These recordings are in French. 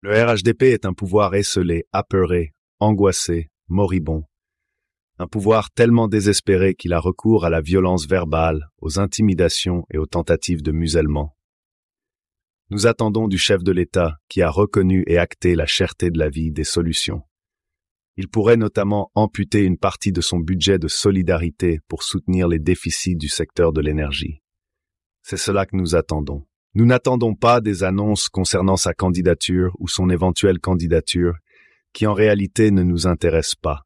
Le RHDP est un pouvoir esselé, apeuré, angoissé, moribond. Un pouvoir tellement désespéré qu'il a recours à la violence verbale, aux intimidations et aux tentatives de musellement. Nous attendons du chef de l'État, qui a reconnu et acté la cherté de la vie, des solutions. Il pourrait notamment amputer une partie de son budget de solidarité pour soutenir les déficits du secteur de l'énergie. C'est cela que nous attendons. Nous n'attendons pas des annonces concernant sa candidature ou son éventuelle candidature, qui en réalité ne nous intéressent pas.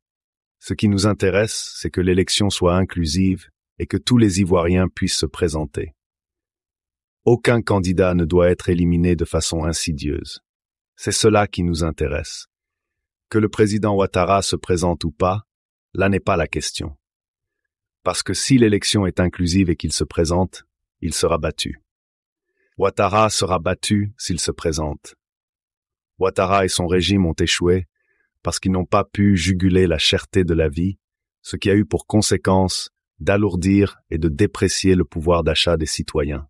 Ce qui nous intéresse, c'est que l'élection soit inclusive et que tous les Ivoiriens puissent se présenter. Aucun candidat ne doit être éliminé de façon insidieuse. C'est cela qui nous intéresse. Que le président Ouattara se présente ou pas, là n'est pas la question. Parce que si l'élection est inclusive et qu'il se présente, il sera battu. Ouattara sera battu s'il se présente. Ouattara et son régime ont échoué parce qu'ils n'ont pas pu juguler la cherté de la vie, ce qui a eu pour conséquence d'alourdir et de déprécier le pouvoir d'achat des citoyens.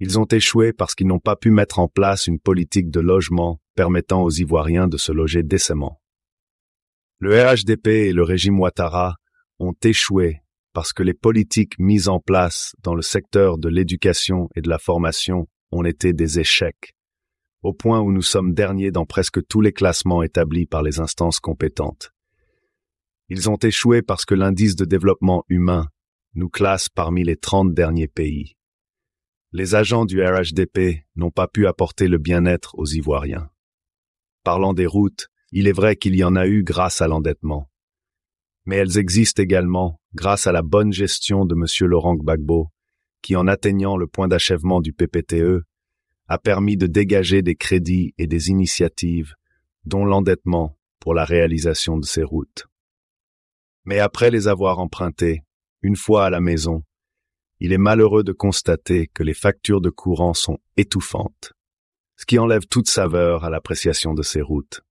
Ils ont échoué parce qu'ils n'ont pas pu mettre en place une politique de logement permettant aux Ivoiriens de se loger décemment. Le RHDP et le régime Ouattara ont échoué parce que les politiques mises en place dans le secteur de l'éducation et de la formation ont été des échecs, au point où nous sommes derniers dans presque tous les classements établis par les instances compétentes. Ils ont échoué parce que l'indice de développement humain nous classe parmi les 30 derniers pays. Les agents du RHDP n'ont pas pu apporter le bien-être aux Ivoiriens. Parlant des routes, il est vrai qu'il y en a eu grâce à l'endettement mais elles existent également grâce à la bonne gestion de M. Laurent Gbagbo, qui, en atteignant le point d'achèvement du PPTE, a permis de dégager des crédits et des initiatives, dont l'endettement pour la réalisation de ces routes. Mais après les avoir empruntées, une fois à la maison, il est malheureux de constater que les factures de courant sont étouffantes, ce qui enlève toute saveur à l'appréciation de ces routes.